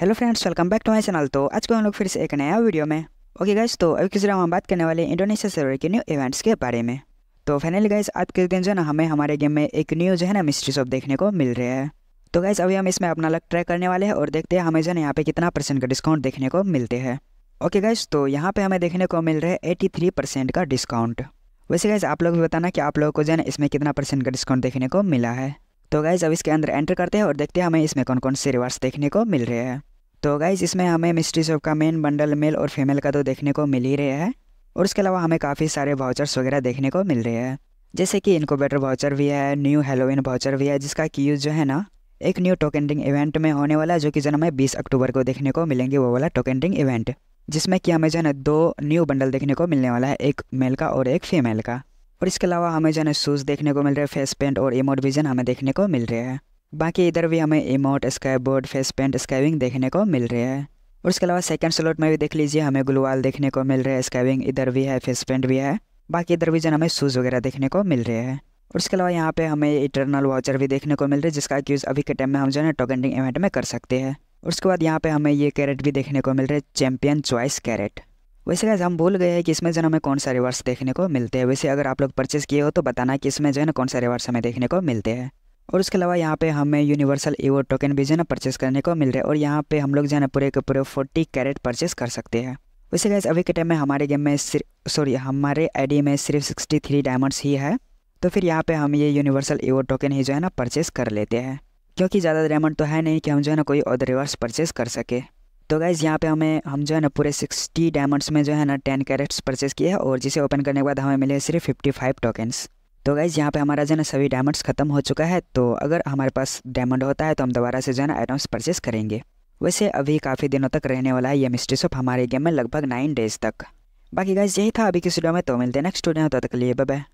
hello friends welcome back to my channel तो आज को हम लोग फिर से एक नया वीडियो में ओके गाइस तो अभी किसी हम बात करने वाले इंडोनेशिया सर्वर के न्यू इवेंट्स के बारे में तो फाइनली गाइज आज के दिन जो है ना हमें हमारे गेम में एक न्यू जो है ना मिस्ट्री शॉप देखने को मिल रहा है तो गाइज अभी हम इसमें अपना लक ट्राई करने वाले हैं और देखते हैं हमें जो है यहाँ पे कितना परसेंट का डिस्काउंट देखने को मिलते हैं ओके गाइज तो यहाँ पर हमें देखने को मिल रहा है एटी थ्री परसेंट का डिस्काउंट वैसे गाइज आप लोग भी बताना कि आप लोगों को जो है ना इसमें कितना परसेंट का डिस्काउंट देखने को मिला है तो गाइज़ अब इसके अंदर एंटर करते हैं और देखते हैं हमें इसमें कौन कौन से रिवार्ड्स देखने को मिल रहे हैं तो गाइज़ इसमें हमें मिस्ट्री शॉप का मेन बंडल मेल और फीमेल का तो देखने को मिल ही रहा है और उसके अलावा हमें काफ़ी सारे वाउचर्स वगैरह देखने को मिल रहे हैं जैसे कि इनकोबेटर वाउचर भी है न्यू हेलोविन वाउचर भी है जिसका की यूज़ जो है ना एक न्यू टोकन रिंग इवेंट में होने वाला है जो कि जो हमें बीस अक्टूबर को देखने को मिलेंगे वो वाला टोकन रिंग इवेंट जिसमें कि हमें जो है ना दो न्यू बंडल देखने को मिलने वाला है एक मेल का और एक फीमेल का और इसके अलावा हमें जो है शूज़ देखने को मिल रहे हैं फेस पेंट और इमोट विजन हमें देखने को मिल रहे हैं बाकी इधर भी हमें emote skyboard face paint skywing देखने को मिल रहे हैं और इसके अलावा सेकंड स्लॉट में भी देख लीजिए हमें ग्लूवाल देखने को मिल रहा है स्काइविंग इधर भी है फेस पेंट भी है बाकी इधर भी जो हमें शूज़ वगैरह देखने को मिल रहे हैं और इसके अलावा यहाँ पे हमें इटरनल वाउचर भी देखने को मिल रहा है जिसका यूज़ अभी के टाइम में हम जो है टोकनडिंग इवेंट में कर सकते हैं और उसके बाद यहाँ पे हमें ये कैरेट भी देखने को मिल रहा है चैम्पियन चॉइस कैरेट वैसे गैस हम भूल गए हैं कि इसमें जो हमें कौन सा रिवर्स देखने को मिलते हैं वैसे अगर आप लोग परचेज़ किए हो तो बताना कि इसमें जो है ना कौन सा रिवर्स हमें देखने को मिलते हैं और उसके अलावा यहाँ पे हमें यूनिवर्सल ईवो टोकन भी जो है ना परचेस करने को मिल रहा है और यहाँ पे हम लोग जो है ना पूरे के पूरे फोर्टी कैरेट परचेस कर सकते हैं वैसे गैस अभी के टाइम में हमारे गेम में सिर्फ सॉरी हमारे आई में सिर्फ सिक्सटी थ्री डायमंड्स ही है तो फिर यहाँ पर हम ये यूनिवर्सल ईवो टोकन ही जो है ना परचेस कर लेते हैं क्योंकि ज़्यादा डायमंड तो है नहीं कि हम जो है ना कोई और रिवर्स परचेस कर सके तो गाइज़ यहाँ पे हमें हम जो है ना पूरे 60 डायमंड्स में जो है ना 10 कैरेट्स परचेस किए हैं और जिसे ओपन करने के बाद हमें मिले सिर्फ 55 टोकन्स तो गाइज़ यहाँ पे हमारा जो है ना सभी डायमंड्स खत्म हो चुका है तो अगर हमारे पास डायमंड होता है तो हम दोबारा से जो है ना आइटम्स परचेस करेंगे वैसे अभी काफ़ी दिनों तक रहने वाला है ये मिस्ट्री शॉप हमारे गेम में लगभग नाइन डेज तक बाकी गाइज यही था अभी की वीडियो में तो मिलते हैं नेक्स्ट वीडियो तो तक लिए बाय